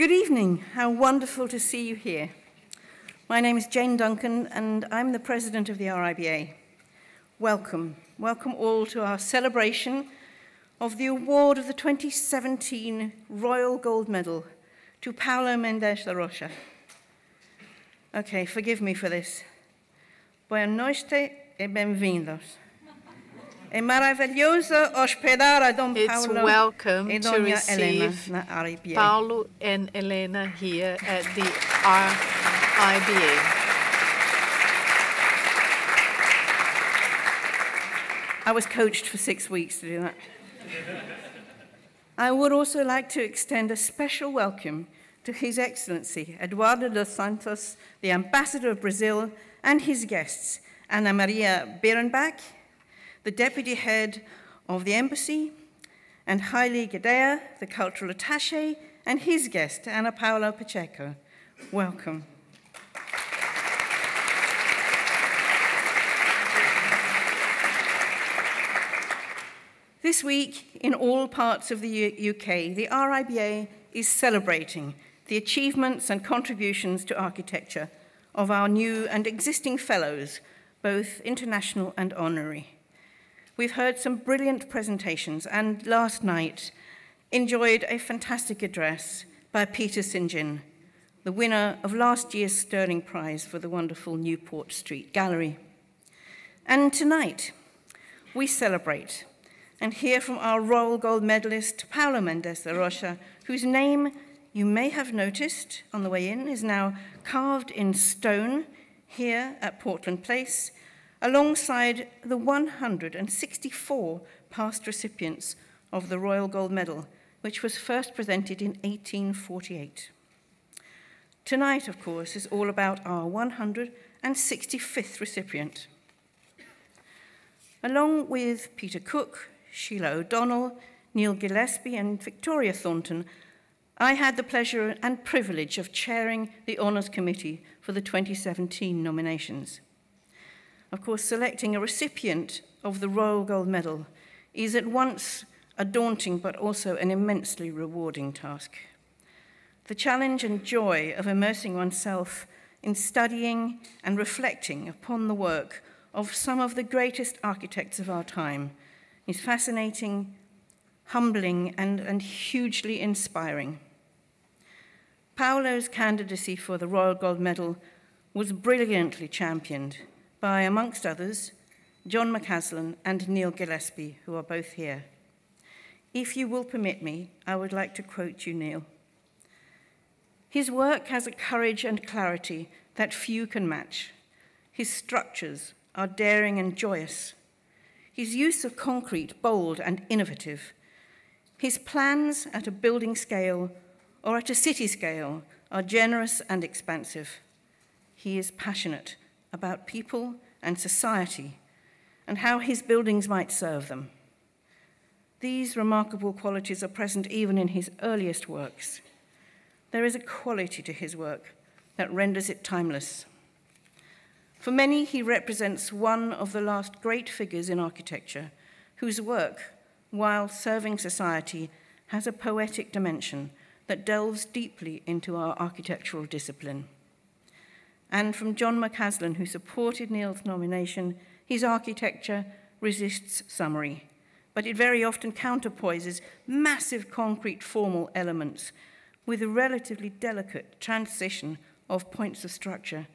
Good evening. How wonderful to see you here. My name is Jane Duncan, and I'm the president of the RIBA. Welcome. Welcome all to our celebration of the award of the 2017 Royal Gold Medal to Paolo Mendes da Rocha. Okay, forgive me for this. Buenas noches e bem-vindos. E maravilhoso hospedar a Dom it's Paulo welcome e to receive Paulo and Elena here at the RIBA. I was coached for six weeks to do that. I would also like to extend a special welcome to His Excellency Eduardo dos Santos, the Ambassador of Brazil, and his guests, Ana Maria Berenbach, the deputy head of the embassy, and Haile Gadea, the cultural attaché, and his guest, Anna Paula Pacheco. Welcome. This week, in all parts of the U UK, the RIBA is celebrating the achievements and contributions to architecture of our new and existing fellows, both international and honorary. We've heard some brilliant presentations and last night enjoyed a fantastic address by Peter St. John, the winner of last year's Sterling Prize for the wonderful Newport Street Gallery. And tonight, we celebrate and hear from our Royal Gold medalist, Paolo Mendes de Rocha, whose name you may have noticed on the way in is now carved in stone here at Portland Place alongside the 164 past recipients of the Royal Gold Medal, which was first presented in 1848. Tonight, of course, is all about our 165th recipient. Along with Peter Cook, Sheila O'Donnell, Neil Gillespie, and Victoria Thornton, I had the pleasure and privilege of chairing the Honours Committee for the 2017 nominations. Of course, selecting a recipient of the Royal Gold Medal is at once a daunting but also an immensely rewarding task. The challenge and joy of immersing oneself in studying and reflecting upon the work of some of the greatest architects of our time is fascinating, humbling, and, and hugely inspiring. Paolo's candidacy for the Royal Gold Medal was brilliantly championed by, amongst others, John McCaslin and Neil Gillespie, who are both here. If you will permit me, I would like to quote you, Neil. His work has a courage and clarity that few can match. His structures are daring and joyous. His use of concrete, bold and innovative. His plans at a building scale or at a city scale are generous and expansive. He is passionate about people and society and how his buildings might serve them. These remarkable qualities are present even in his earliest works. There is a quality to his work that renders it timeless. For many, he represents one of the last great figures in architecture whose work, while serving society, has a poetic dimension that delves deeply into our architectural discipline and from John McCaslin, who supported Neil's nomination, his architecture resists summary, but it very often counterpoises massive concrete formal elements with a relatively delicate transition of points of structure.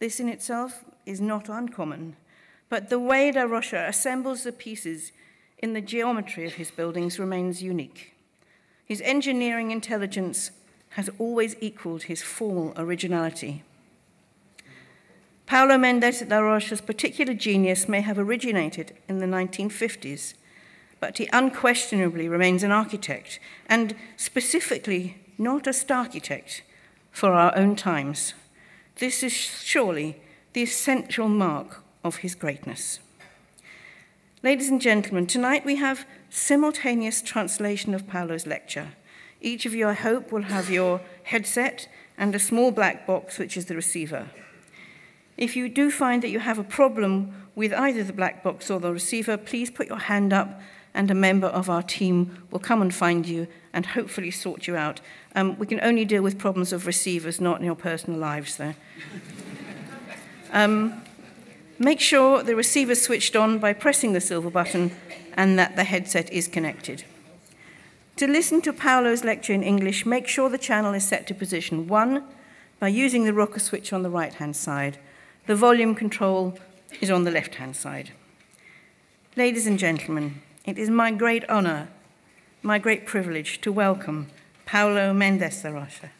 This in itself is not uncommon, but the way La Rocha assembles the pieces in the geometry of his buildings remains unique. His engineering intelligence has always equaled his formal originality. Paulo Mendes de la Rocha's particular genius may have originated in the 1950s, but he unquestionably remains an architect, and specifically not a architect for our own times. This is surely the essential mark of his greatness. Ladies and gentlemen, tonight we have simultaneous translation of Paolo's lecture. Each of you, I hope, will have your headset and a small black box, which is the receiver. If you do find that you have a problem with either the black box or the receiver, please put your hand up and a member of our team will come and find you and hopefully sort you out. Um, we can only deal with problems of receivers, not in your personal lives, though. um, make sure the receiver is switched on by pressing the silver button and that the headset is connected. To listen to Paolo's lecture in English, make sure the channel is set to position 1 by using the rocker switch on the right-hand side. The volume control is on the left-hand side. Ladies and gentlemen, it is my great honor, my great privilege to welcome Paulo Mendes da Rocha.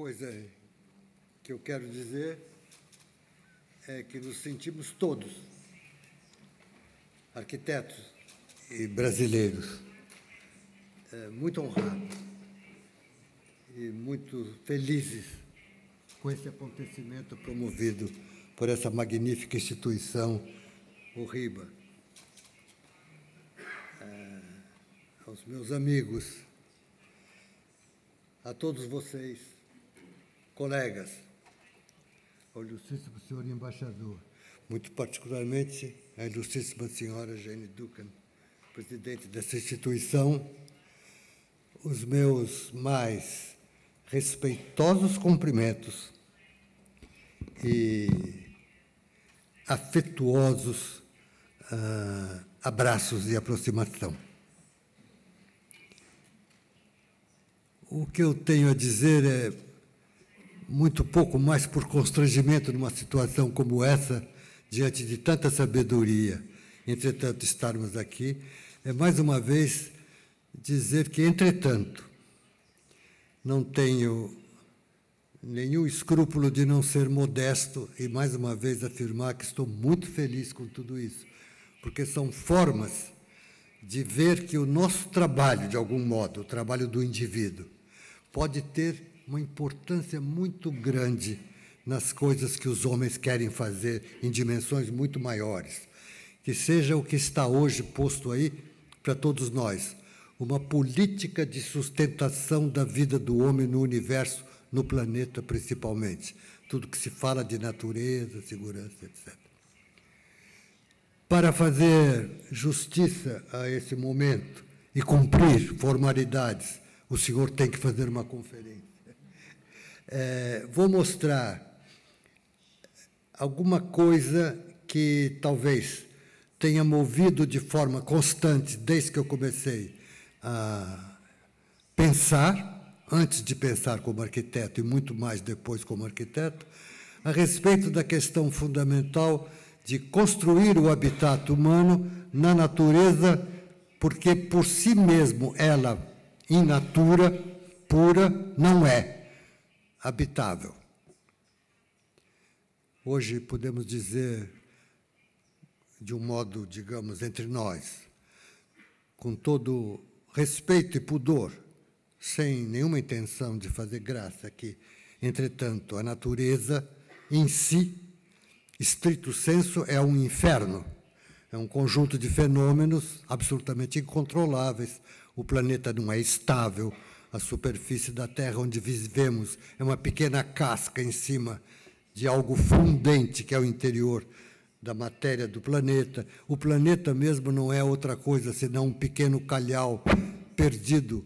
coisa que eu quero dizer é que nos sentimos todos, arquitetos e brasileiros, é, muito honrados e muito felizes com esse acontecimento promovido por essa magnífica instituição, o RIBA. É, aos meus amigos, a todos vocês colegas. Olha, ilustríssimo senhor embaixador. Muito particularmente a ilustríssima senhora Jane Duncan, presidente dessa instituição, os meus mais respeitosos cumprimentos e afetuosos uh, abraços e aproximação. O que eu tenho a dizer é muito pouco mais por constrangimento numa situação como essa, diante de tanta sabedoria. Entretanto, estarmos aqui é mais uma vez dizer que, entretanto, não tenho nenhum escrúpulo de não ser modesto e mais uma vez afirmar que estou muito feliz com tudo isso, porque são formas de ver que o nosso trabalho, de algum modo, o trabalho do indivíduo, pode ter uma importância muito grande nas coisas que os homens querem fazer em dimensões muito maiores. Que seja o que está hoje posto aí para todos nós, uma política de sustentação da vida do homem no universo, no planeta principalmente. Tudo que se fala de natureza, segurança, etc. Para fazer justiça a esse momento e cumprir formalidades, o senhor tem que fazer uma conferência. É, vou mostrar alguma coisa que talvez tenha movido de forma constante desde que eu comecei a pensar, antes de pensar como arquiteto e muito mais depois como arquiteto, a respeito da questão fundamental de construir o habitat humano na natureza, porque por si mesmo ela, in natura, pura, não é habitável. Hoje podemos dizer, de um modo, digamos, entre nós, com todo respeito e pudor, sem nenhuma intenção de fazer graça, que, entretanto, a natureza em si, estrito senso, é um inferno. É um conjunto de fenômenos absolutamente incontroláveis. O planeta não é estável, a superfície da terra onde vivemos é uma pequena casca em cima de algo fundente que é o interior da matéria do planeta. O planeta mesmo não é outra coisa senão um pequeno calhau perdido,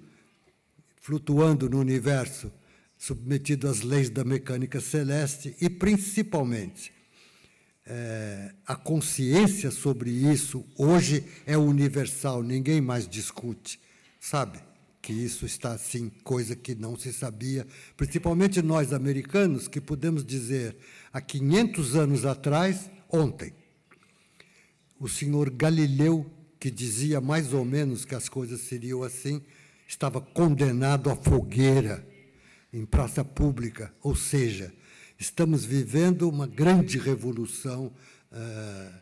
flutuando no universo, submetido às leis da mecânica celeste e, principalmente, é, a consciência sobre isso hoje é universal, ninguém mais discute, sabe? que isso está assim, coisa que não se sabia, principalmente nós americanos, que podemos dizer há 500 anos atrás, ontem. O senhor Galileu, que dizia mais ou menos que as coisas seriam assim, estava condenado à fogueira em praça pública, ou seja, estamos vivendo uma grande revolução eh,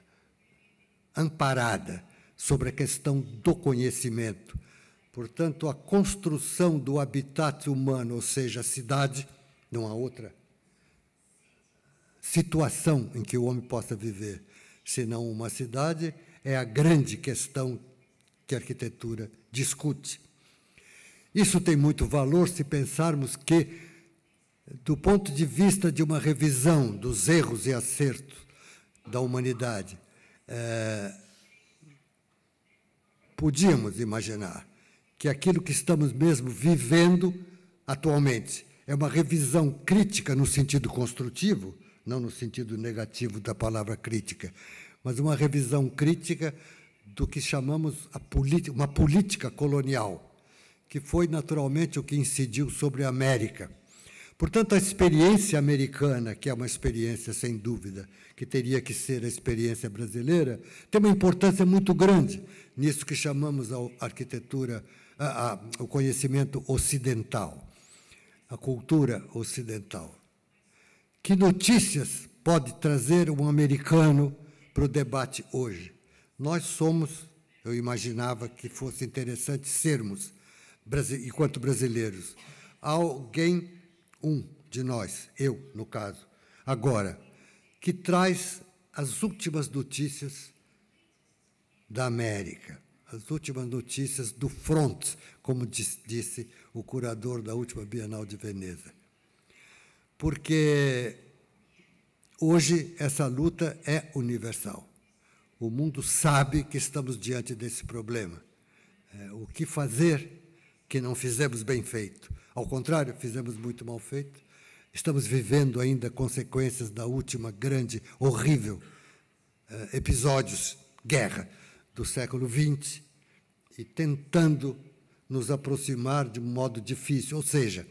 amparada sobre a questão do conhecimento Portanto, a construção do habitat humano, ou seja, a cidade, não há outra situação em que o homem possa viver, senão uma cidade, é a grande questão que a arquitetura discute. Isso tem muito valor se pensarmos que, do ponto de vista de uma revisão dos erros e acertos da humanidade, é, podíamos imaginar que aquilo que estamos mesmo vivendo atualmente. É uma revisão crítica no sentido construtivo, não no sentido negativo da palavra crítica, mas uma revisão crítica do que chamamos uma política colonial, que foi naturalmente o que incidiu sobre a América. Portanto, a experiência americana, que é uma experiência sem dúvida, que teria que ser a experiência brasileira, tem uma importância muito grande nisso que chamamos a arquitetura a, a, o conhecimento ocidental, a cultura ocidental. Que notícias pode trazer um americano para o debate hoje? Nós somos, eu imaginava que fosse interessante sermos, enquanto brasileiros, alguém, um de nós, eu no caso, agora, que traz as últimas notícias da América as últimas notícias do front, como disse o curador da última Bienal de Veneza. Porque hoje essa luta é universal. O mundo sabe que estamos diante desse problema. É, o que fazer que não fizemos bem feito? Ao contrário, fizemos muito mal feito. Estamos vivendo ainda consequências da última grande, horrível é, episódios, guerra do século XX e tentando nos aproximar de um modo difícil, ou seja,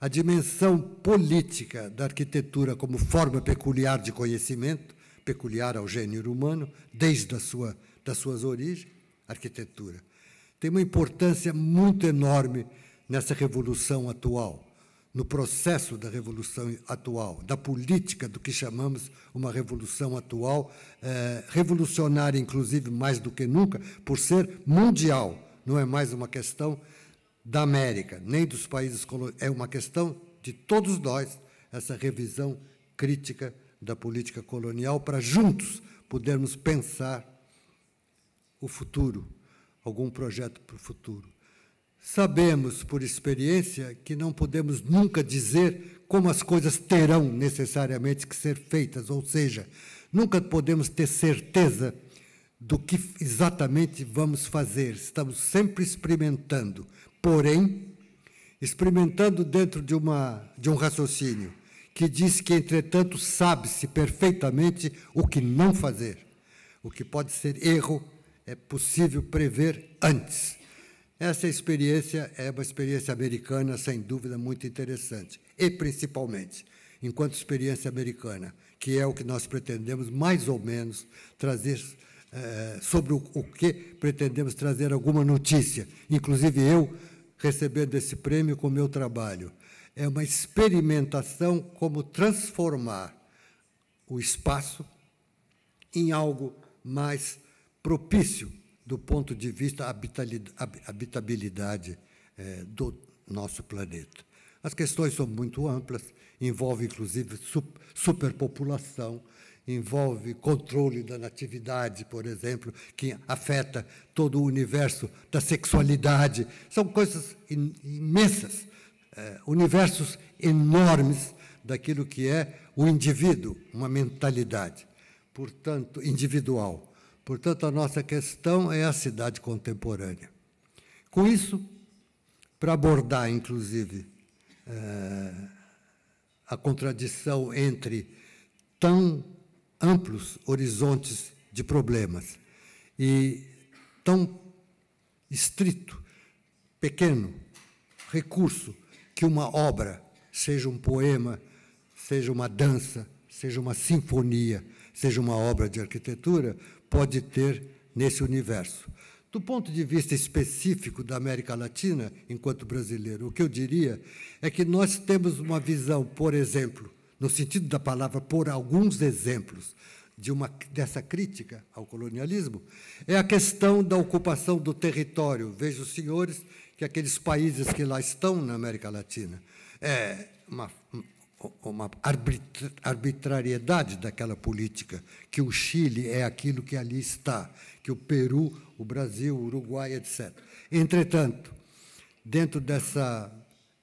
a dimensão política da arquitetura como forma peculiar de conhecimento, peculiar ao gênero humano, desde a sua, das suas origens, arquitetura, tem uma importância muito enorme nessa revolução atual no processo da revolução atual, da política do que chamamos uma revolução atual, eh, revolucionária, inclusive, mais do que nunca, por ser mundial, não é mais uma questão da América, nem dos países coloniais, é uma questão de todos nós, essa revisão crítica da política colonial, para juntos podermos pensar o futuro, algum projeto para o futuro. Sabemos por experiência que não podemos nunca dizer como as coisas terão necessariamente que ser feitas, ou seja, nunca podemos ter certeza do que exatamente vamos fazer. Estamos sempre experimentando, porém, experimentando dentro de, uma, de um raciocínio que diz que, entretanto, sabe-se perfeitamente o que não fazer. O que pode ser erro é possível prever antes. Essa experiência é uma experiência americana, sem dúvida, muito interessante, e principalmente enquanto experiência americana, que é o que nós pretendemos, mais ou menos, trazer é, sobre o, o que pretendemos trazer alguma notícia, inclusive eu recebendo esse prêmio com o meu trabalho. É uma experimentação como transformar o espaço em algo mais propício do ponto de vista habitabilidade é, do nosso planeta. As questões são muito amplas, envolve inclusive superpopulação, envolve controle da natividade, por exemplo, que afeta todo o universo da sexualidade. São coisas imensas, é, universos enormes daquilo que é o indivíduo, uma mentalidade, portanto, individual. Portanto, a nossa questão é a cidade contemporânea. Com isso, para abordar, inclusive, eh, a contradição entre tão amplos horizontes de problemas e tão estrito, pequeno recurso que uma obra, seja um poema, seja uma dança, seja uma sinfonia, seja uma obra de arquitetura, pode ter nesse universo. Do ponto de vista específico da América Latina, enquanto brasileiro, o que eu diria é que nós temos uma visão, por exemplo, no sentido da palavra, por alguns exemplos, de uma, dessa crítica ao colonialismo, é a questão da ocupação do território. Vejo, senhores, que aqueles países que lá estão na América Latina, é uma uma arbitrariedade daquela política, que o Chile é aquilo que ali está, que o Peru, o Brasil, o Uruguai, etc. Entretanto, dentro dessa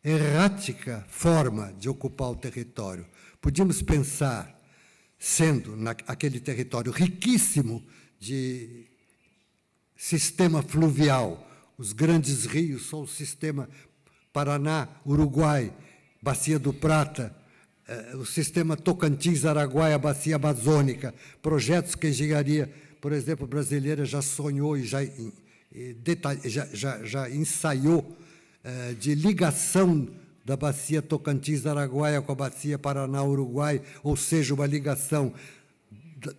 errática forma de ocupar o território, podíamos pensar, sendo aquele território riquíssimo de sistema fluvial, os grandes rios, só o sistema Paraná, Uruguai, Bacia do Prata, é, o sistema Tocantins, Araguaia, Bacia Amazônica, projetos que a engenharia, por exemplo, brasileira já sonhou e já, e já, já, já, ensaiou é, de ligação da bacia Tocantins-Araguaia com a bacia Paraná-Uruguai, ou seja, uma ligação do,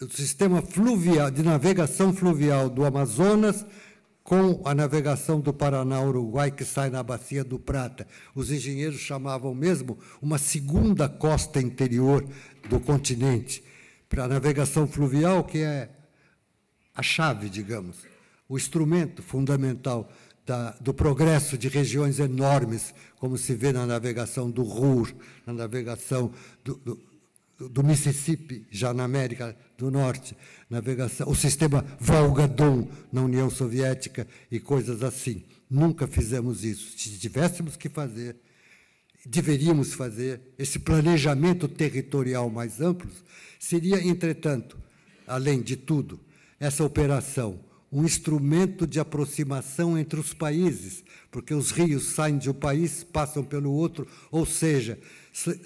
do, do sistema fluvial, de navegação fluvial do Amazonas com a navegação do Paraná-Uruguai, que sai na Bacia do Prata. Os engenheiros chamavam mesmo uma segunda costa interior do continente, para a navegação fluvial, que é a chave, digamos, o instrumento fundamental da, do progresso de regiões enormes, como se vê na navegação do Ruhr, na navegação do, do, do Mississippi, já na América do Norte, navegação, o sistema Volga-Don na União Soviética e coisas assim. Nunca fizemos isso. Se tivéssemos que fazer, deveríamos fazer esse planejamento territorial mais amplo, seria, entretanto, além de tudo, essa operação um instrumento de aproximação entre os países, porque os rios saem de um país, passam pelo outro, ou seja,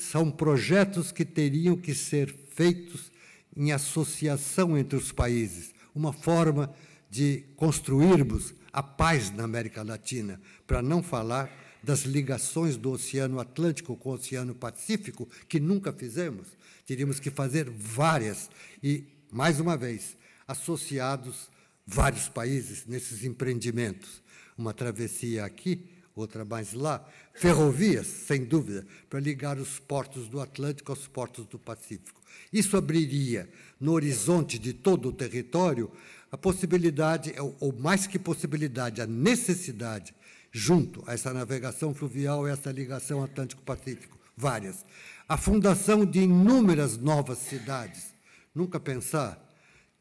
são projetos que teriam que ser feitos em associação entre os países, uma forma de construirmos a paz na América Latina, para não falar das ligações do Oceano Atlântico com o Oceano Pacífico, que nunca fizemos. Teríamos que fazer várias, e, mais uma vez, associados vários países nesses empreendimentos. Uma travessia aqui outra mais lá, ferrovias, sem dúvida, para ligar os portos do Atlântico aos portos do Pacífico. Isso abriria, no horizonte de todo o território, a possibilidade, ou mais que possibilidade, a necessidade, junto a essa navegação fluvial e essa ligação Atlântico-Pacífico, várias. A fundação de inúmeras novas cidades. Nunca pensar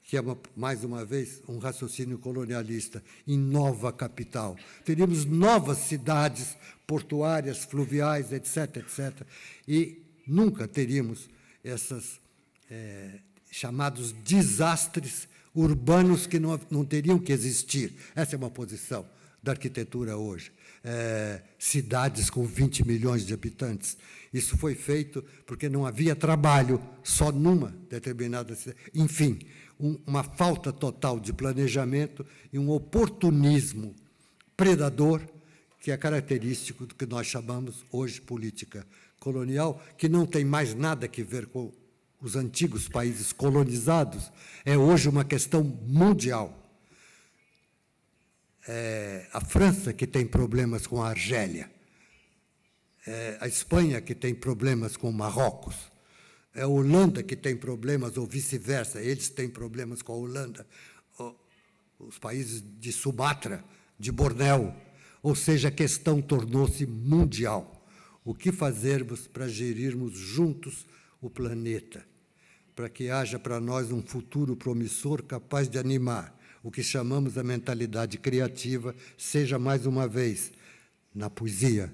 que é, uma, mais uma vez, um raciocínio colonialista, em nova capital. Teríamos novas cidades portuárias, fluviais, etc., etc., e nunca teríamos esses é, eh, chamados desastres urbanos que não, não teriam que existir. Essa é uma posição da arquitetura hoje. É, cidades com 20 milhões de habitantes. Isso foi feito porque não havia trabalho só numa determinada cidade. Enfim, um, uma falta total de planejamento e um oportunismo predador que é característico do que nós chamamos hoje política colonial, que não tem mais nada que ver com os antigos países colonizados, é hoje uma questão mundial. É a França que tem problemas com a Argélia, é a Espanha que tem problemas com o Marrocos, é a Holanda que tem problemas, ou vice-versa, eles têm problemas com a Holanda. Os países de Sumatra, de Bornéu. Ou seja, a questão tornou-se mundial. O que fazermos para gerirmos juntos o planeta? Para que haja para nós um futuro promissor capaz de animar o que chamamos a mentalidade criativa, seja mais uma vez na poesia,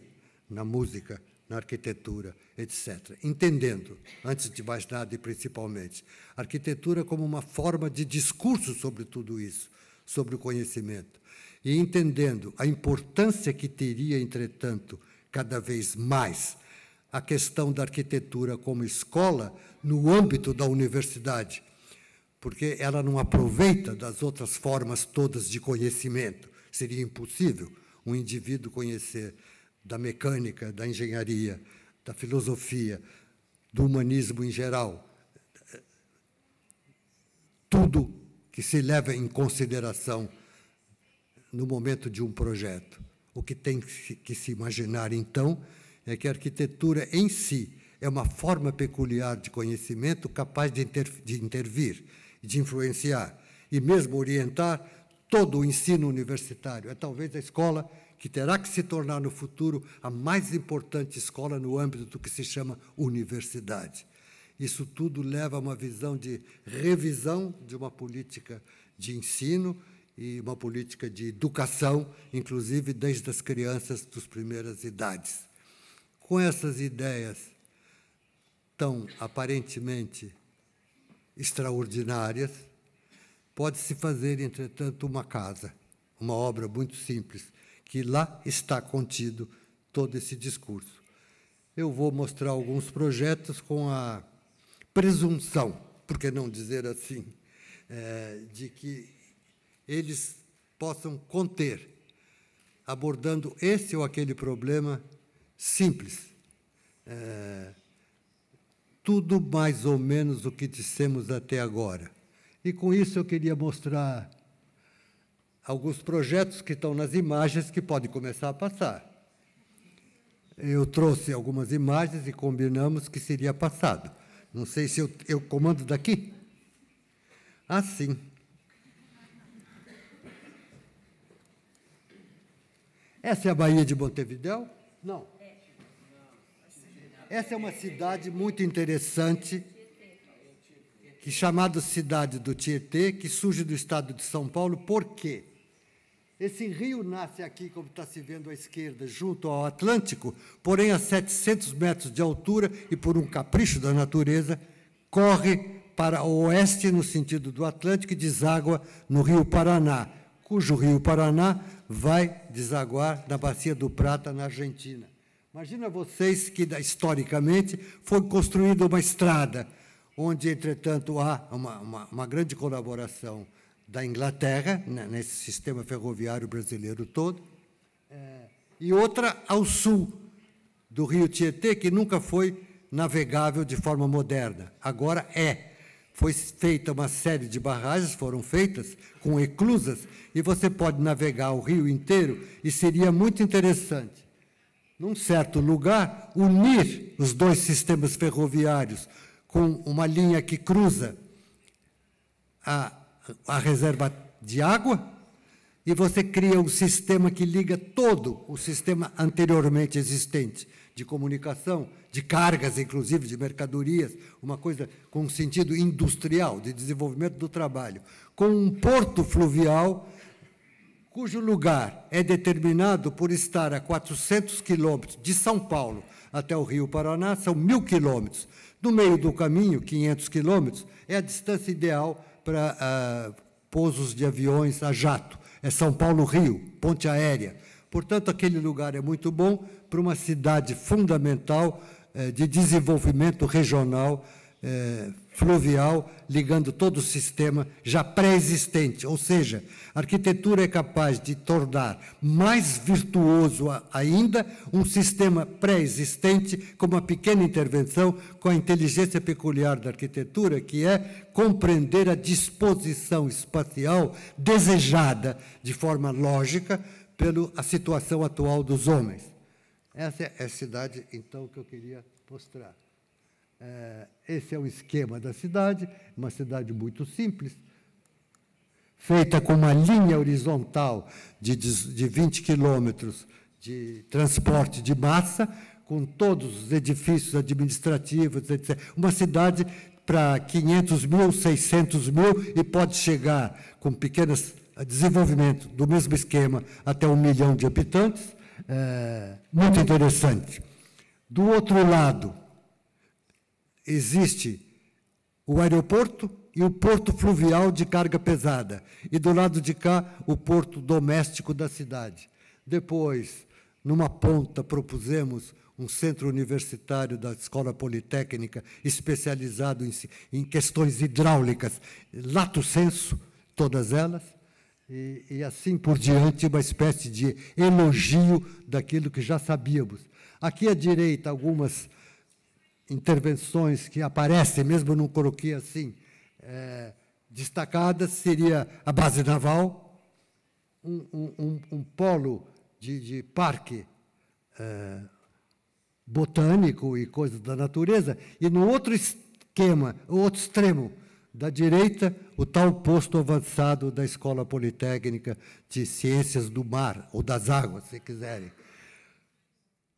na música, na arquitetura, etc. Entendendo, antes de mais nada e principalmente, a arquitetura como uma forma de discurso sobre tudo isso, sobre o conhecimento. E entendendo a importância que teria, entretanto, cada vez mais, a questão da arquitetura como escola no âmbito da universidade, porque ela não aproveita das outras formas todas de conhecimento. Seria impossível um indivíduo conhecer da mecânica, da engenharia, da filosofia, do humanismo em geral. Tudo que se leva em consideração no momento de um projeto. O que tem que se imaginar, então, é que a arquitetura em si é uma forma peculiar de conhecimento capaz de, inter de intervir, de influenciar e mesmo orientar todo o ensino universitário. É talvez a escola que terá que se tornar no futuro a mais importante escola no âmbito do que se chama universidade. Isso tudo leva a uma visão de revisão de uma política de ensino e uma política de educação, inclusive desde as crianças das primeiras idades. Com essas ideias tão aparentemente extraordinárias, pode-se fazer, entretanto, uma casa, uma obra muito simples, que lá está contido todo esse discurso. Eu vou mostrar alguns projetos com a presunção, por que não dizer assim, é, de que eles possam conter, abordando esse ou aquele problema simples. É, tudo mais ou menos o que dissemos até agora. E com isso eu queria mostrar alguns projetos que estão nas imagens que pode começar a passar. Eu trouxe algumas imagens e combinamos que seria passado. Não sei se eu, eu comando daqui. Assim. Essa é a Bahia de Montevidéu? Não. Essa é uma cidade muito interessante, que chamada Cidade do Tietê, que surge do estado de São Paulo. Por quê? Esse rio nasce aqui, como está se vendo à esquerda, junto ao Atlântico, porém a 700 metros de altura e por um capricho da natureza, corre para o oeste no sentido do Atlântico e deságua no Rio Paraná, cujo Rio Paraná vai desaguar na Bacia do Prata, na Argentina. Imagina vocês que, historicamente, foi construída uma estrada, onde, entretanto, há uma, uma, uma grande colaboração da Inglaterra, né, nesse sistema ferroviário brasileiro todo, é, e outra ao sul do rio Tietê, que nunca foi navegável de forma moderna. Agora é. Foi feita uma série de barragens, foram feitas com eclusas, e você pode navegar o rio inteiro, e seria muito interessante, num certo lugar, unir os dois sistemas ferroviários com uma linha que cruza a a reserva de água e você cria um sistema que liga todo o sistema anteriormente existente de comunicação, de cargas, inclusive de mercadorias, uma coisa com sentido industrial, de desenvolvimento do trabalho, com um porto fluvial cujo lugar é determinado por estar a 400 quilômetros de São Paulo até o Rio Paraná, são mil quilômetros. No meio do caminho, 500 quilômetros, é a distância ideal para uh, ah, pousos de aviões a jato. É São Paulo-Rio, ponte aérea. Portanto, aquele lugar é muito bom para uma cidade fundamental eh, de desenvolvimento regional eh, fluvial ligando todo o sistema já pré-existente, ou seja, a arquitetura é capaz de tornar mais virtuoso ainda um sistema pré-existente com uma pequena intervenção com a inteligência peculiar da arquitetura, que é compreender a disposição espacial desejada de forma lógica pela situação atual dos homens. Essa é a cidade, então, que eu queria mostrar. É, esse é o esquema da cidade, uma cidade muito simples, feita com uma linha horizontal de, de 20 quilômetros de transporte de massa, com todos os edifícios administrativos, etc. Uma cidade para 500 mil, 600 mil e pode chegar com pequenos eh, desenvolvimento do mesmo esquema até um milhão de habitantes, é, muito interessante. Do outro lado, existe o aeroporto e o porto fluvial de carga pesada, e do lado de cá o porto doméstico da cidade. Depois, numa ponta, propusemos um centro universitário da Escola Politécnica especializado em, em questões hidráulicas, lato senso, todas elas, e, e assim por diante, uma espécie de elogio daquilo que já sabíamos. Aqui à direita, algumas intervenções que aparecem, mesmo num coroquê assim, é, destacadas, seria a base naval, um, um, um polo de, de parque é, botânico e coisas da natureza, e no outro esquema, o outro extremo, da direita, o tal posto avançado da Escola Politécnica de Ciências do Mar, ou das Águas, se quiserem.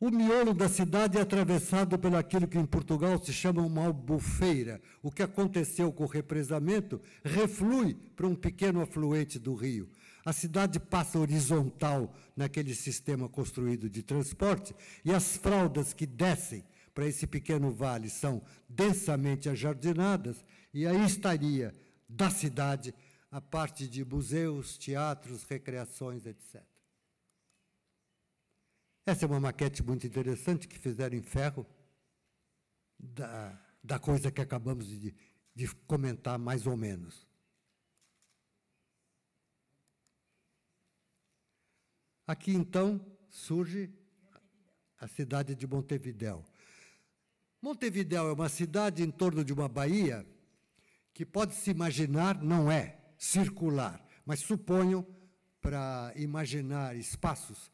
O miolo da cidade é atravessado pelo aquilo que em Portugal se chama uma albufeira. O que aconteceu com o represamento reflui para um pequeno afluente do rio. A cidade passa horizontal naquele sistema construído de transporte e as fraldas que descem para esse pequeno vale são densamente ajardinadas e aí estaria da cidade a parte de museus, teatros, recreações, etc. Essa é uma maquete muito interessante que fizeram em ferro da, da coisa que acabamos de, de comentar mais ou menos. Aqui então surge a cidade de Montevidéu. Montevidéu é uma cidade em torno de uma baía que pode se imaginar, não é circular, mas suponho para imaginar espaços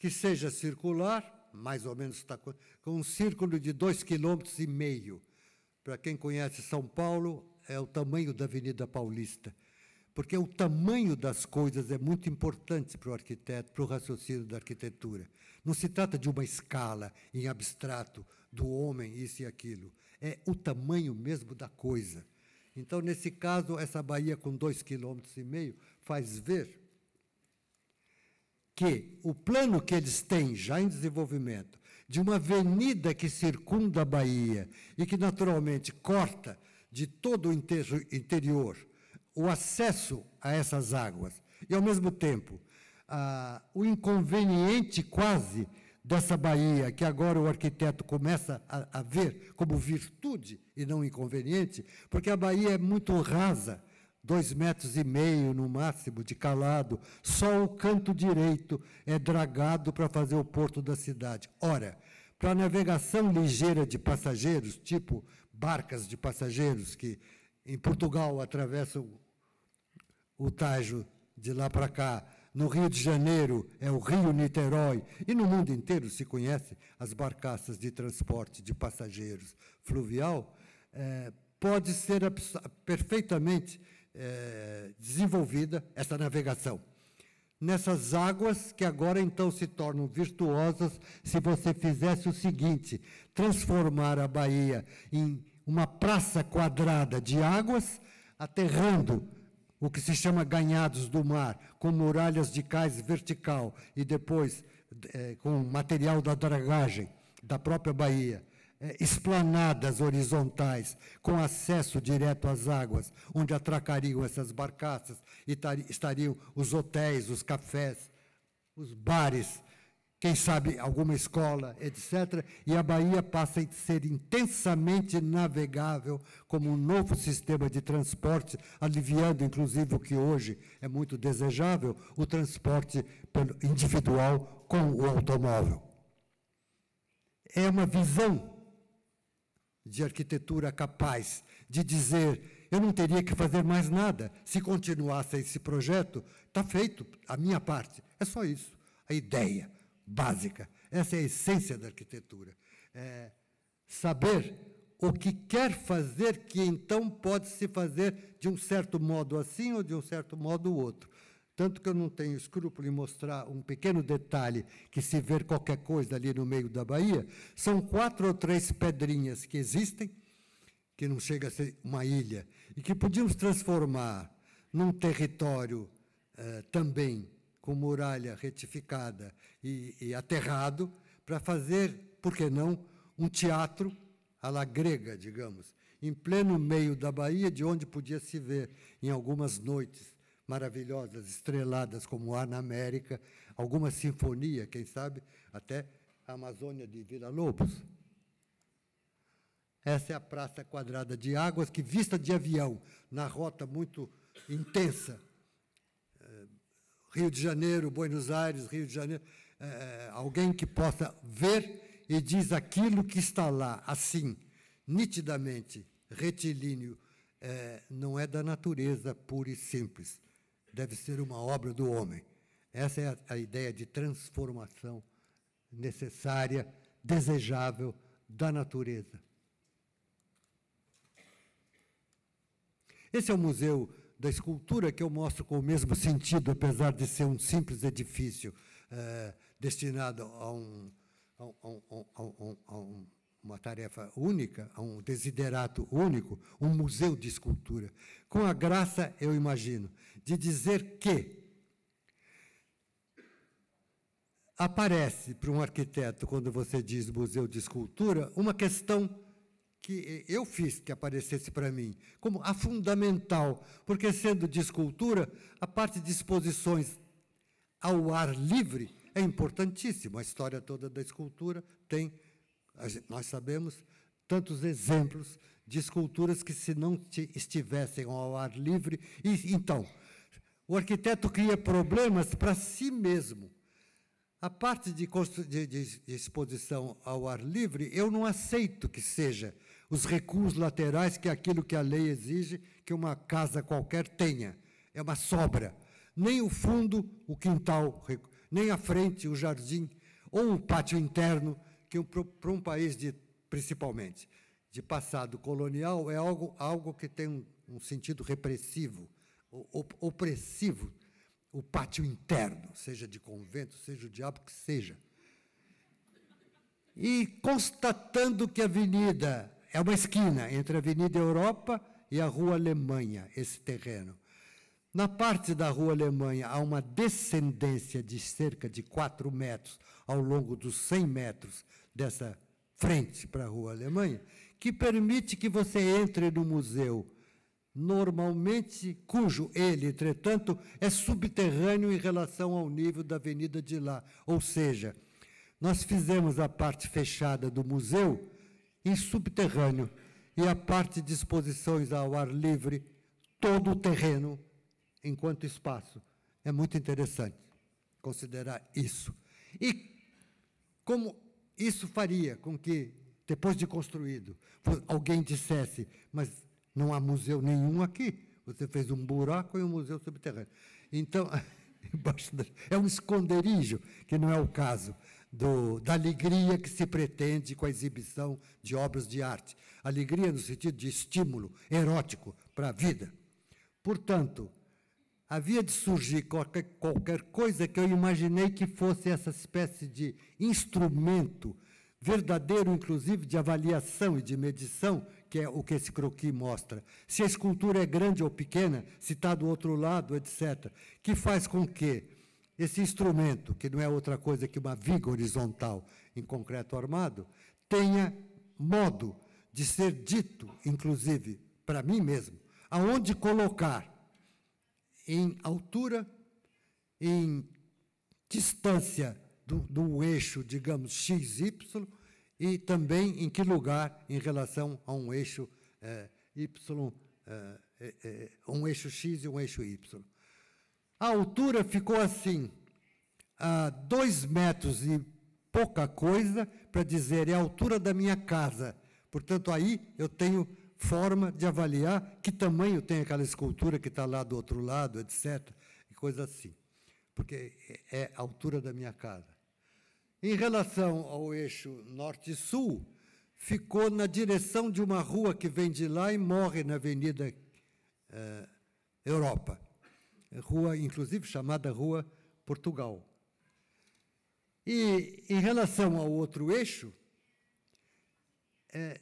que seja circular, mais ou menos está com, um círculo de 2,5 km. Para quem conhece São Paulo, é o tamanho da Avenida Paulista. Porque o tamanho das coisas é muito importante para o arquiteto, para o raciocínio da arquitetura. Não se trata de uma escala em abstrato do homem, isso e aquilo. É o tamanho mesmo da coisa. Então, nesse caso, essa baía com dois quilômetros e meio faz ver que o plano que eles têm já em desenvolvimento de uma avenida que circunda a Bahia e que naturalmente corta de todo o interior o acesso a essas águas e ao mesmo tempo ah, o inconveniente quase dessa Bahia que agora o arquiteto começa a, a ver como virtude e não inconveniente porque a Bahia é muito rasa dois metros e meio no máximo de calado, só o canto direito é dragado para fazer o porto da cidade. Ora, para navegação ligeira de passageiros, tipo barcas de passageiros que em Portugal atravessam o Tajo de lá para cá, no Rio de Janeiro é o Rio Niterói, e no mundo inteiro se conhece as barcaças de transporte de passageiros fluvial, é, pode ser perfeitamente é, desenvolvida essa navegação. Nessas águas que agora então se tornam virtuosas, se você fizesse o seguinte: transformar a Bahia em uma praça quadrada de águas, aterrando o que se chama ganhados do mar, com muralhas de cais vertical e depois é, com material da dragagem da própria Bahia. É, esplanadas horizontais com acesso direto às águas, onde atracariam essas barcaças e estariam os hotéis, os cafés, os bares, quem sabe alguma escola, etc. E a Bahia passa a ser intensamente navegável como um novo sistema de transporte, aliviando, inclusive, o que hoje é muito desejável, o transporte individual com o automóvel. É uma visão de arquitetura capaz de dizer eu não teria que fazer mais nada se continuasse esse projeto, está feito a minha parte. É só isso, a ideia básica. Essa é a essência da arquitetura. É saber o que quer fazer, que então pode se fazer de um certo modo assim ou de um certo modo outro. Tanto que eu não tenho escrúpulo em mostrar um pequeno detalhe que se ver qualquer coisa ali no meio da Bahia, são quatro ou três pedrinhas que existem, que não chega a ser uma ilha, e que podíamos transformar num território eh, também com muralha retificada e, e aterrado, para fazer, por que não, um teatro à la grega, digamos, em pleno meio da Bahia, de onde podia se ver em algumas noites maravilhosas, estreladas como há na América, alguma sinfonia, quem sabe, até a Amazônia de Vila Lobos. Essa é a praça quadrada de águas que, vista de avião, na rota muito intensa, é, Rio de Janeiro, Buenos Aires, Rio de Janeiro, é, é, alguém que possa ver e diz aquilo que está lá, assim, nitidamente, retilíneo, não é da natureza pura e simples deve ser uma obra do homem. Essa é a, a ideia de transformação necessária, desejável da natureza. Esse é o museu da escultura que eu mostro com o mesmo sentido, apesar de ser um simples edifício é, destinado a um, a um, a um, a um uma tarefa única, a um desiderato único, um museu de escultura, com a graça, eu imagino, de dizer que aparece para um arquiteto, quando você diz museu de escultura, uma questão que eu fiz que aparecesse para mim, como a fundamental, porque sendo de escultura, a parte de exposições ao ar livre é importantíssima, A história toda da escultura tem nós sabemos tantos exemplos de esculturas que, se não estivessem ao ar livre. E, então, o arquiteto cria problemas para si mesmo. A parte de, de, de, exposição ao ar livre, eu não aceito que seja os recuos laterais que é aquilo que a lei exige que uma casa qualquer tenha. É uma sobra. Nem o fundo, o quintal, nem a frente, o jardim, ou o pátio interno que para um país de, principalmente de passado colonial é algo, algo que tem um, um sentido repressivo, opressivo, o pátio interno, seja de convento, seja o diabo que seja. E constatando que a avenida é uma esquina entre a Avenida Europa e a Rua Alemanha, esse terreno. Na parte da Rua Alemanha há uma descendência de cerca de 4 metros ao longo dos 100 metros dessa frente para a Rua Alemanha, que permite que você entre no museu, normalmente cujo ele, entretanto, é subterrâneo em relação ao nível da avenida de lá. Ou seja, nós fizemos a parte fechada do museu em subterrâneo e a parte de exposições ao ar livre, todo o terreno enquanto espaço. É muito interessante considerar isso. E como isso faria com que, depois de construído, alguém dissesse: mas não há museu nenhum aqui. Você fez um buraco e um museu subterrâneo. Então, é um esconderijo, que não é o caso do, da alegria que se pretende com a exibição de obras de arte. Alegria no sentido de estímulo erótico para a vida. Portanto, havia de surgir qualquer, qualquer coisa que eu imaginei que fosse essa espécie de instrumento verdadeiro, inclusive, de avaliação e de medição, que é o que esse croquis mostra. Se a escultura é grande ou pequena, se está do outro lado, etc. Que faz com que esse instrumento, que não é outra coisa que uma viga horizontal em concreto armado, tenha modo de ser dito, inclusive, para mim mesmo, aonde colocar em altura, em distância do, do eixo, digamos, XY, e também em que lugar em relação a um eixo é, Y, é, é, um eixo X e um eixo Y. A altura ficou assim, a dois metros e pouca coisa, para dizer é a altura da minha casa. Portanto, aí eu tenho forma de avaliar que tamanho tem aquela escultura que está lá do outro lado, etc. E coisa assim. Porque é, é a altura da minha casa. Em relação ao eixo norte-sul, ficou na direção de uma rua que vem de lá e morre na Avenida eh, Europa. Rua, inclusive, chamada Rua Portugal. E, em relação ao outro eixo, é,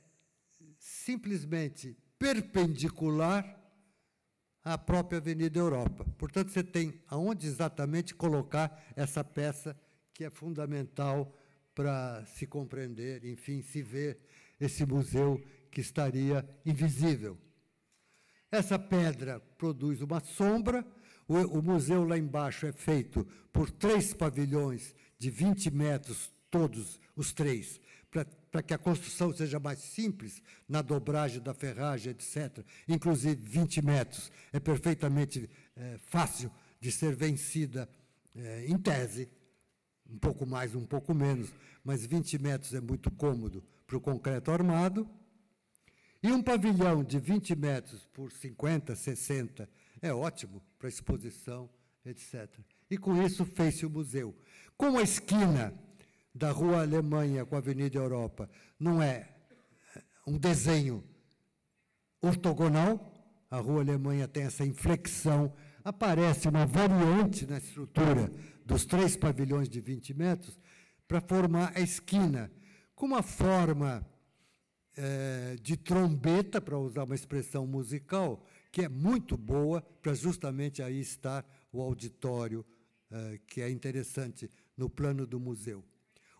simplesmente perpendicular à própria Avenida Europa. Portanto, você tem aonde exatamente colocar essa peça que é fundamental para se compreender, enfim, se ver esse museu que estaria invisível. Essa pedra produz uma sombra, o, o museu lá embaixo é feito por três pavilhões de 20 metros, todos os três, para que a construção seja mais simples, na dobragem da ferragem, etc., inclusive 20 metros, é perfeitamente é, fácil de ser vencida é, em tese, um pouco mais, um pouco menos, mas 20 metros é muito cômodo para o concreto armado. E um pavilhão de 20 metros por 50, 60 é ótimo para exposição, etc. E com isso fez-se o museu. Com a esquina da Rua Alemanha com a Avenida Europa não é um desenho ortogonal, a Rua Alemanha tem essa inflexão, aparece uma variante na estrutura dos três pavilhões de 20 metros para formar a esquina, com uma forma é, de trombeta, para usar uma expressão musical, que é muito boa para justamente aí estar o auditório, é, que é interessante no plano do museu.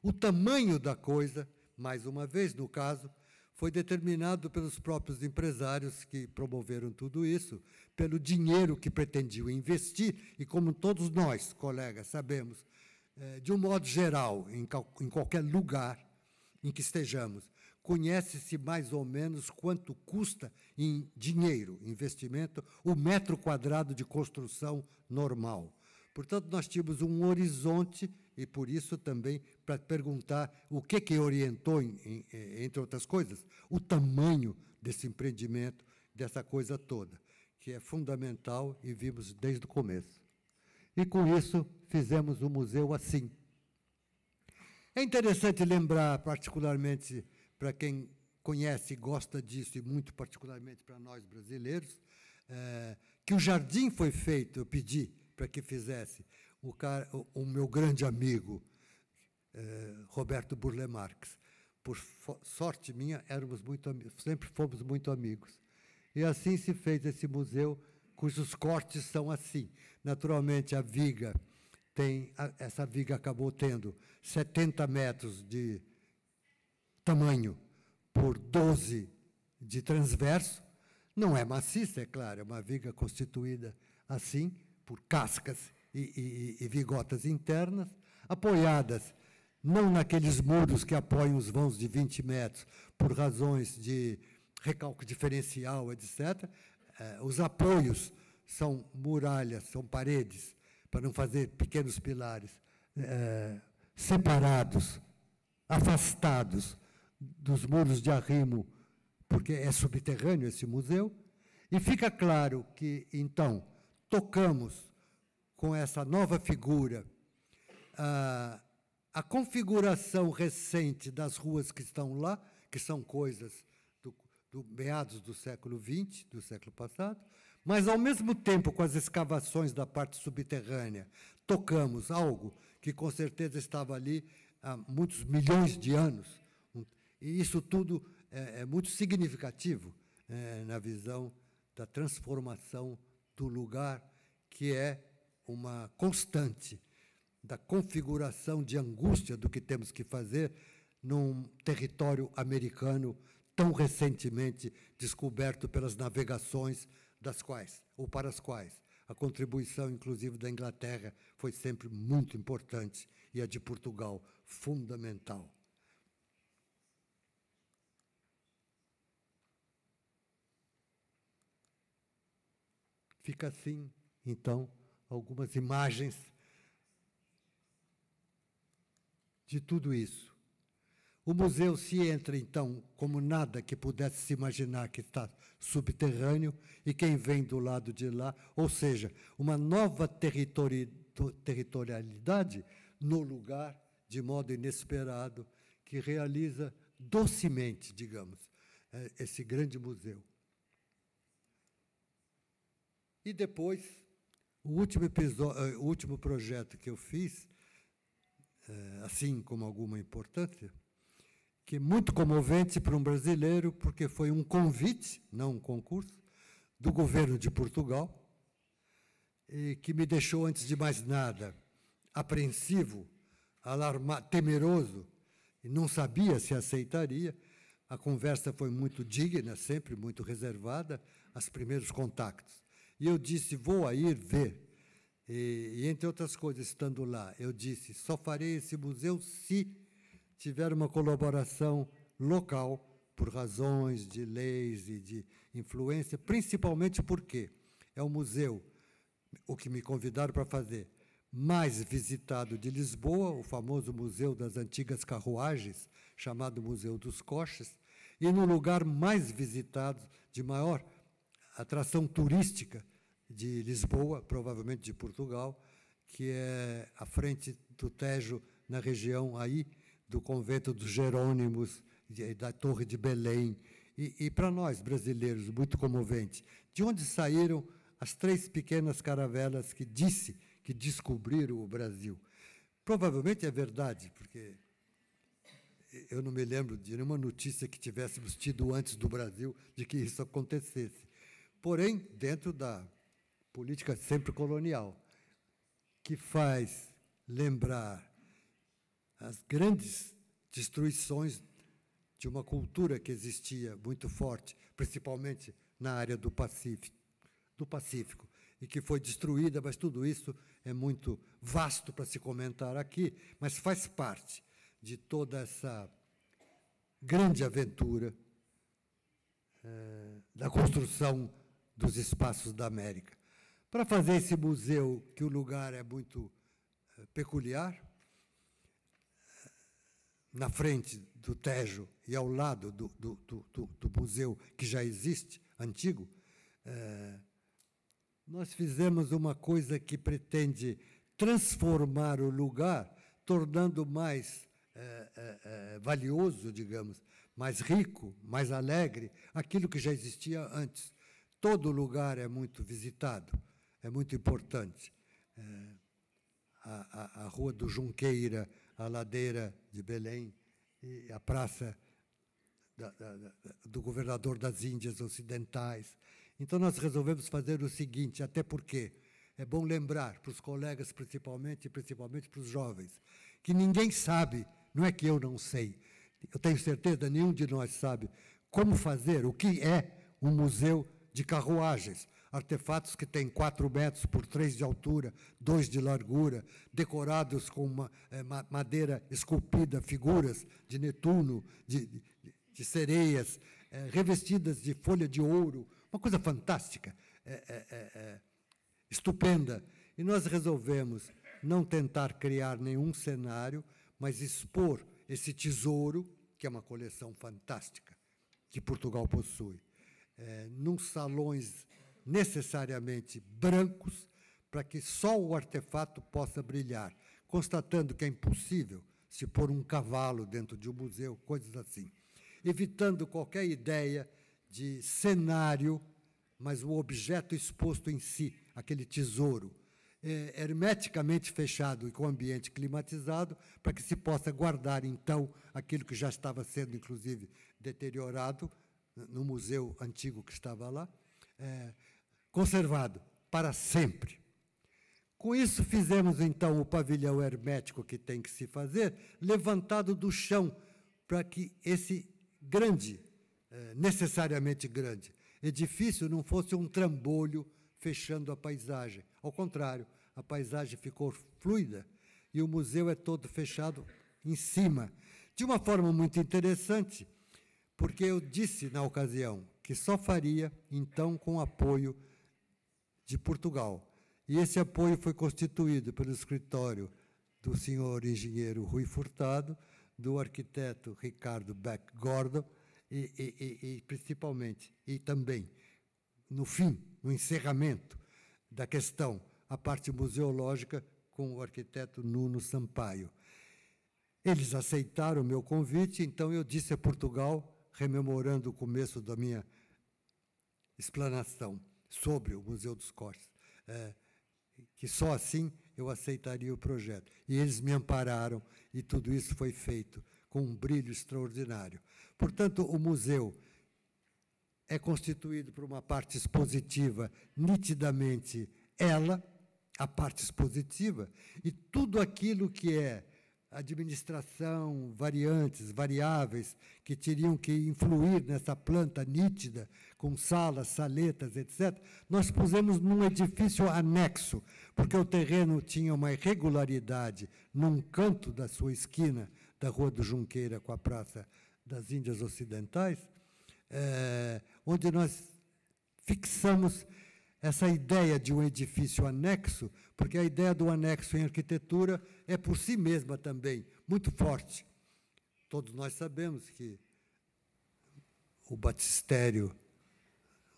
O tamanho da coisa, mais uma vez no caso, foi determinado pelos próprios empresários que promoveram tudo isso, pelo dinheiro que pretendiam investir, e como todos nós, colegas, sabemos, é, de um modo geral, em qualquer lugar em que estejamos, conhece-se mais ou menos quanto custa em dinheiro, investimento, o metro quadrado de construção normal. Portanto, nós tínhamos um horizonte e por isso também para perguntar o que que orientou, em, em, é, entre outras coisas, o tamanho desse empreendimento, dessa coisa toda, que é fundamental e vimos desde o começo. E com isso fizemos o museu assim. É interessante lembrar, particularmente para quem conhece e gosta disso, e muito particularmente para nós brasileiros, é, que o jardim foi feito, eu pedi para que fizesse o, cara, o, o meu grande amigo, eh, Roberto Burle Marx. Por sorte minha, éramos muito sempre fomos muito amigos. E assim se fez esse museu, cujos cortes são assim. Naturalmente, a viga tem. essa viga acabou tendo 70 metros de tamanho por 12 de transverso. Não é maciça, é claro, é uma viga constituída assim, por cascas e, e, e vigotas internas, apoiadas não naqueles muros que apoiam os vãos de 20 metros por razões de recalco diferencial, etc. Eh, os apoios são muralhas, são paredes, para não fazer pequenos pilares é, separados, afastados dos muros de arrimo, porque é subterrâneo esse museu. E fica claro que, então, tocamos com essa nova figura, a, ah, a configuração recente das ruas que estão lá, que são coisas do, do meados do século XX, do século passado, mas, ao mesmo tempo, com as escavações da parte subterrânea, tocamos algo que, com certeza, estava ali há muitos milhões de anos. E isso tudo é, é muito significativo é, na visão da transformação do lugar, que é uma constante da configuração de angústia do que temos que fazer num território americano tão recentemente descoberto pelas navegações das quais ou para as quais a contribuição, inclusive, da Inglaterra foi sempre muito importante e a de Portugal fundamental. Fica assim, então, algumas imagens de tudo isso. O museu se entra, então, como nada que pudesse se imaginar que está subterrâneo, e quem vem do lado de lá, ou seja, uma nova territori territorialidade no lugar, de modo inesperado, que realiza docemente, digamos, eh, esse grande museu. E depois, o último, episódio, eh, o último projeto que eu fiz, eh, assim como alguma importância, que é muito comovente para um brasileiro, porque foi um convite, não um concurso, do governo de Portugal, e que me deixou, antes de mais nada, apreensivo, alarmado, temeroso, e não sabia se aceitaria. A conversa foi muito digna, sempre muito reservada, os primeiros contactos. E eu disse: Vou a ir ver. E, e, entre outras coisas, estando lá, eu disse: Só farei esse museu se tiver uma colaboração local, por razões de leis e de influência, principalmente porque é o museu, o que me convidaram para fazer, mais visitado de Lisboa, o famoso Museu das Antigas Carruagens, chamado Museu dos Coches, e no lugar mais visitado, de maior atração turística, de Lisboa, provavelmente de Portugal, que é a frente do Tejo, na região aí do convento dos Jerônimos, da Torre de Belém. E, e para nós, brasileiros, muito comovente. De onde saíram as três pequenas caravelas que disse que descobriram o Brasil? Provavelmente é verdade, porque eu não me lembro de nenhuma notícia que tivéssemos tido antes do Brasil de que isso acontecesse. Porém, dentro da política sempre colonial, que faz lembrar as grandes destruições de uma cultura que existia muito forte, principalmente na área do Pacífico, do Pacífico, e que foi destruída, mas tudo isso é muito vasto para se comentar aqui, mas faz parte de toda essa grande aventura é, da construção dos espaços da América. Para fazer esse museu, que o lugar é muito eh, peculiar, na frente do Tejo e ao lado do, do, do, do museu que já existe, antigo, é, nós fizemos uma coisa que pretende transformar o lugar, tornando mais é, é, valioso, digamos, mais rico, mais alegre, aquilo que já existia antes. Todo lugar é muito visitado é muito importante. É, a, a, a, Rua do Junqueira, a Ladeira de Belém e a Praça da, da, da, do Governador das Índias Ocidentais. Então, nós resolvemos fazer o seguinte, até porque é bom lembrar para os colegas, principalmente, e principalmente para os jovens, que ninguém sabe, não é que eu não sei, eu tenho certeza, nenhum de nós sabe como fazer, o que é um museu de carruagens artefatos que têm 4 metros por 3 de altura, 2 de largura, decorados com uma, é, madeira esculpida, figuras de Netuno, de, de, de sereias, é, revestidas de folha de ouro, uma coisa fantástica, é, estupenda. E nós resolvemos não tentar criar nenhum cenário, mas expor esse tesouro, que é uma coleção fantástica, que Portugal possui, é, num salões necessariamente brancos, para que só o artefato possa brilhar, constatando que é impossível se pôr um cavalo dentro de um museu, coisas assim. Evitando qualquer ideia de cenário, mas o objeto exposto em si, aquele tesouro, é, hermeticamente fechado e com ambiente climatizado, para que se possa guardar, então, aquilo que já estava sendo, inclusive, deteriorado né, no museu antigo que estava lá. É, conservado para sempre. Com isso, fizemos então o pavilhão hermético que tem que se fazer, levantado do chão, para que esse grande, eh, necessariamente grande, edifício não fosse um trambolho fechando a paisagem. Ao contrário, a paisagem ficou fluida e o museu é todo fechado em cima. De uma forma muito interessante, porque eu disse na ocasião que só faria então com apoio de Portugal. E esse apoio foi constituído pelo escritório do senhor engenheiro Rui Furtado, do arquiteto Ricardo Beck Gordon e, e, e, e principalmente, e também, no fim, no encerramento da questão, a parte museológica com o arquiteto Nuno Sampaio. Eles aceitaram o meu convite, então eu disse a Portugal, rememorando o começo da minha explanação sobre o Museu dos Cortes, é, que só assim eu aceitaria o projeto. E eles me ampararam e tudo isso foi feito com um brilho extraordinário. Portanto, o museu é constituído por uma parte expositiva, nitidamente ela, a parte expositiva, e tudo aquilo que é administração, variantes, variáveis que teriam que influir nessa planta nítida com salas, saletas, etc., nós pusemos num edifício anexo, porque o terreno tinha uma irregularidade num canto da sua esquina, da Rua do Junqueira com a Praça das Índias Ocidentais, é, onde nós fixamos essa ideia de um edifício anexo, porque a ideia do anexo em arquitetura é por si mesma também muito forte. Todos nós sabemos que o batistério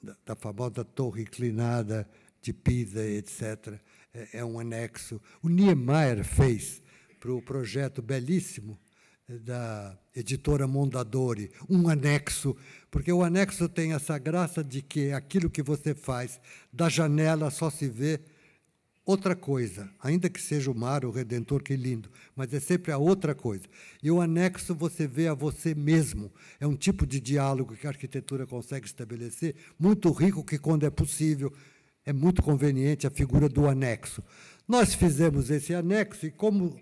da, da famosa torre inclinada de Pisa, etc. É, é um anexo. O Niemeyer fez para o projeto belíssimo eh, da editora Mondadori, um anexo, porque o anexo tem essa graça de que aquilo que você faz da janela só se vê outra coisa, ainda que seja o mar, o redentor, que lindo, mas é sempre a outra coisa. E o anexo você vê a você mesmo. É um tipo de diálogo que a arquitetura consegue estabelecer, muito rico, que quando é possível, é muito conveniente a figura do anexo. Nós fizemos esse anexo e, como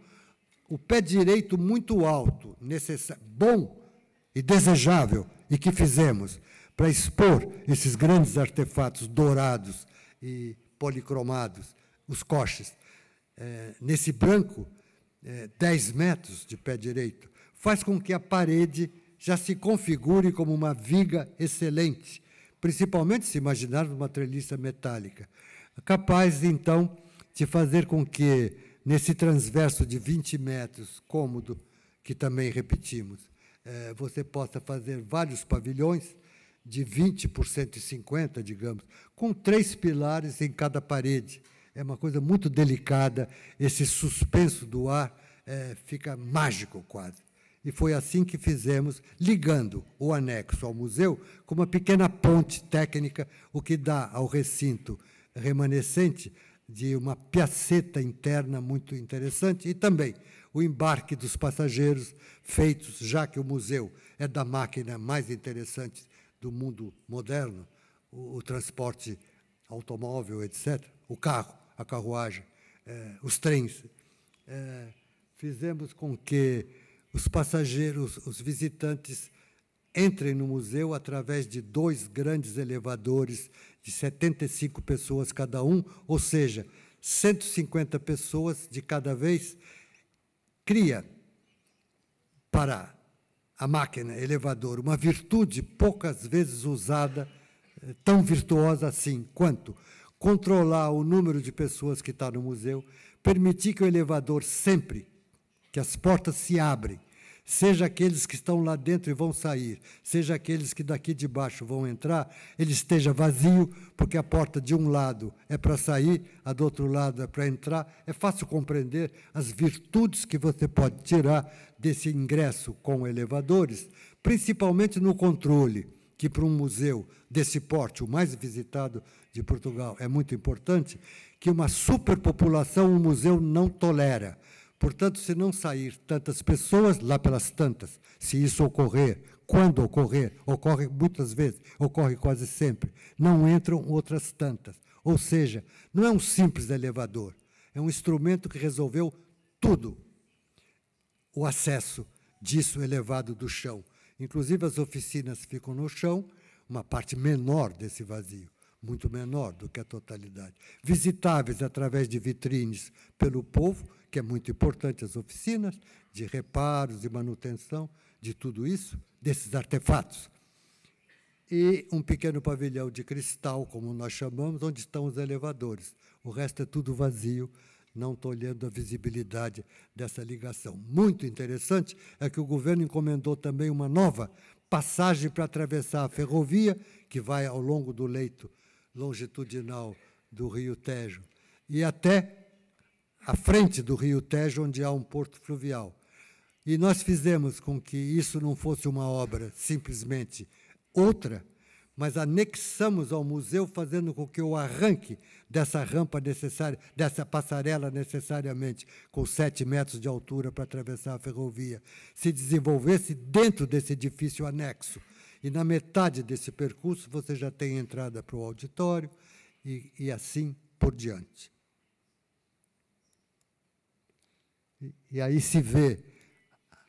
o pé direito muito alto, bom e desejável, e que fizemos para expor esses grandes artefatos dourados e policromados os coches. É, nesse branco, é, 10 metros de pé direito, faz com que a parede já se configure como uma viga excelente, principalmente se imaginarmos uma treliça metálica, capaz, então, de fazer com que, nesse transverso de 20 metros cômodo, que também repetimos, é, você possa fazer vários pavilhões de 20 por 150, digamos, com três pilares em cada parede, é uma coisa muito delicada, esse suspenso do ar é, fica mágico o quadro. E foi assim que fizemos, ligando o anexo ao museu com uma pequena ponte técnica, o que dá ao recinto remanescente de uma piaceta interna muito interessante e também o embarque dos passageiros feitos, já que o museu é da máquina mais interessante do mundo moderno, o, o transporte automóvel, etc o carro, a carruagem, é, os trens. É, fizemos com que os passageiros, os visitantes, entrem no museu através de dois grandes elevadores de 75 pessoas cada um, ou seja, 150 pessoas de cada vez, cria para a máquina elevador uma virtude poucas vezes usada, é, tão virtuosa assim quanto controlar o número de pessoas que está no museu, permitir que o elevador sempre, que as portas se abrem, seja aqueles que estão lá dentro e vão sair, seja aqueles que daqui de baixo vão entrar, ele esteja vazio, porque a porta de um lado é para sair, a do outro lado é para entrar. É fácil compreender as virtudes que você pode tirar desse ingresso com elevadores, principalmente no controle que para um museu desse porte, o mais visitado de Portugal, é muito importante, que uma superpopulação o museu não tolera. Portanto, se não sair tantas pessoas, lá pelas tantas, se isso ocorrer, quando ocorrer, ocorre muitas vezes, ocorre quase sempre, não entram outras tantas. Ou seja, não é um simples elevador, é um instrumento que resolveu tudo. O acesso disso elevado do chão Inclusive, as oficinas ficam no chão, uma parte menor desse vazio, muito menor do que a totalidade. Visitáveis através de vitrines pelo povo, que é muito importante as oficinas, de reparos e manutenção de tudo isso, desses artefatos. E um pequeno pavilhão de cristal, como nós chamamos, onde estão os elevadores. O resto é tudo vazio, não estou olhando a visibilidade dessa ligação. Muito interessante é que o governo encomendou também uma nova passagem para atravessar a ferrovia, que vai ao longo do leito longitudinal do Rio Tejo, e até à frente do Rio Tejo, onde há um porto fluvial. E nós fizemos com que isso não fosse uma obra simplesmente outra, mas anexamos ao museu, fazendo com que o arranque dessa rampa necessária, dessa passarela necessariamente com 7 metros de altura para atravessar a ferrovia, se desenvolvesse dentro desse edifício anexo. E na metade desse percurso você já tem entrada para o auditório e, e assim por diante. E, e aí se vê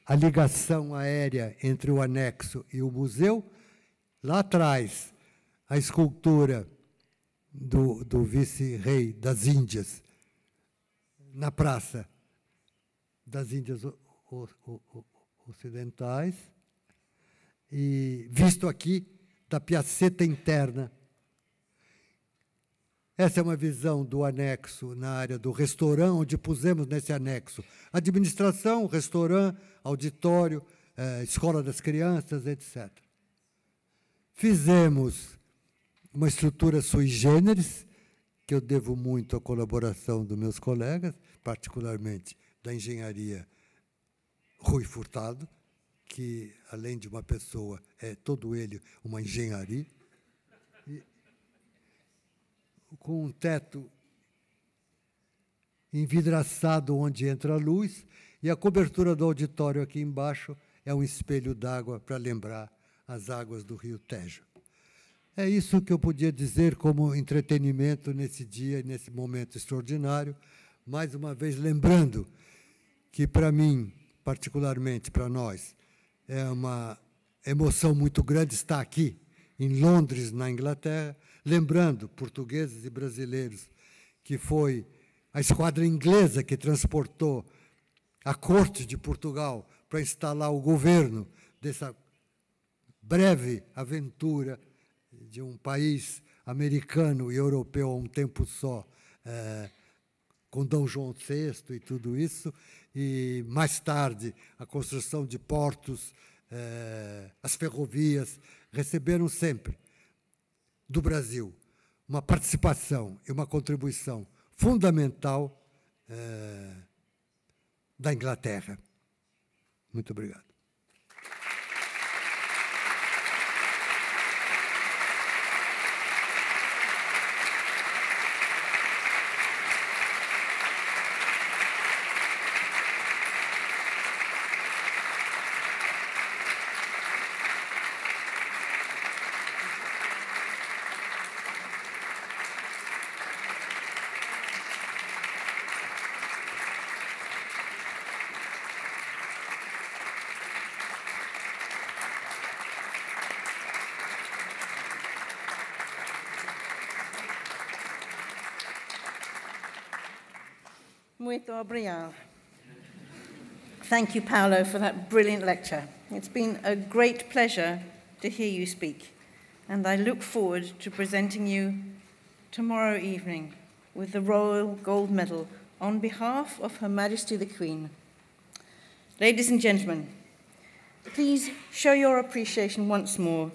a ligação aérea entre o anexo e o museu lá atrás, a escultura do, do vice-rei das Índias, na praça das Índias Ocidentais, e visto aqui da Piaceta Interna. Essa é uma visão do anexo na área do restaurante, onde pusemos nesse anexo administração, restaurante, auditório, eh, escola das crianças, etc. Fizemos uma estrutura sui generis, que eu devo muito à colaboração dos meus colegas, particularmente da engenharia Rui Furtado, que, além de uma pessoa, é todo ele uma engenharia, e, com um teto envidraçado onde entra a luz, e a cobertura do auditório aqui embaixo é um espelho d'água para lembrar as águas do rio Tejo. É isso que eu podia dizer como entretenimento nesse dia, nesse momento extraordinário. Mais uma vez, lembrando que, para mim, particularmente para nós, é uma emoção muito grande estar aqui, em Londres, na Inglaterra, lembrando portugueses e brasileiros que foi a esquadra inglesa que transportou a corte de Portugal para instalar o governo dessa breve aventura de um país americano e europeu a um tempo só, é, com Dom João VI e tudo isso, e mais tarde a construção de portos, é, as ferrovias, receberam sempre do Brasil uma participação e uma contribuição fundamental é, da Inglaterra. Muito obrigado. Gabriel. Thank you, Paolo, for that brilliant lecture. It's been a great pleasure to hear you speak, and I look forward to presenting you tomorrow evening with the Royal Gold Medal on behalf of Her Majesty the Queen. Ladies and gentlemen, please show your appreciation once more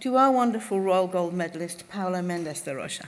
to our wonderful Royal Gold Medalist, Paolo Mendes de Rocha.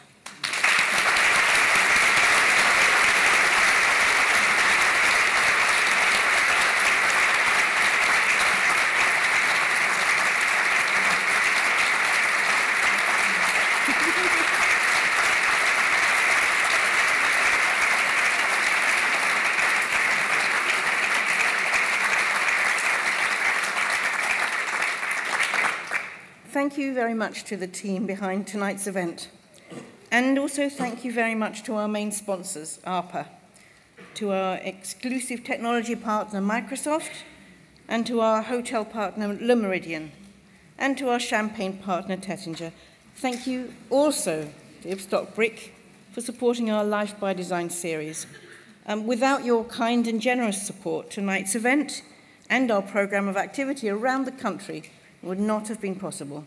very much to the team behind tonight's event. And also thank you very much to our main sponsors, ARPA, to our exclusive technology partner, Microsoft, and to our hotel partner, Le Meridian, and to our champagne partner, Tettinger. Thank you also to Ibstock Brick for supporting our Life by Design series. Um, without your kind and generous support, tonight's event and our programme of activity around the country would not have been possible.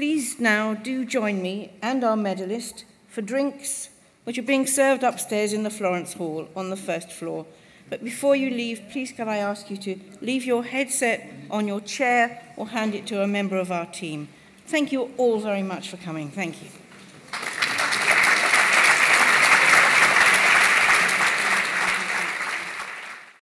Please now do join me and our medalist for drinks, which are being served upstairs in the Florence Hall on the first floor. But before you leave, please can I ask you to leave your headset on your chair or hand it to a member of our team. Thank you all very much for coming. Thank you.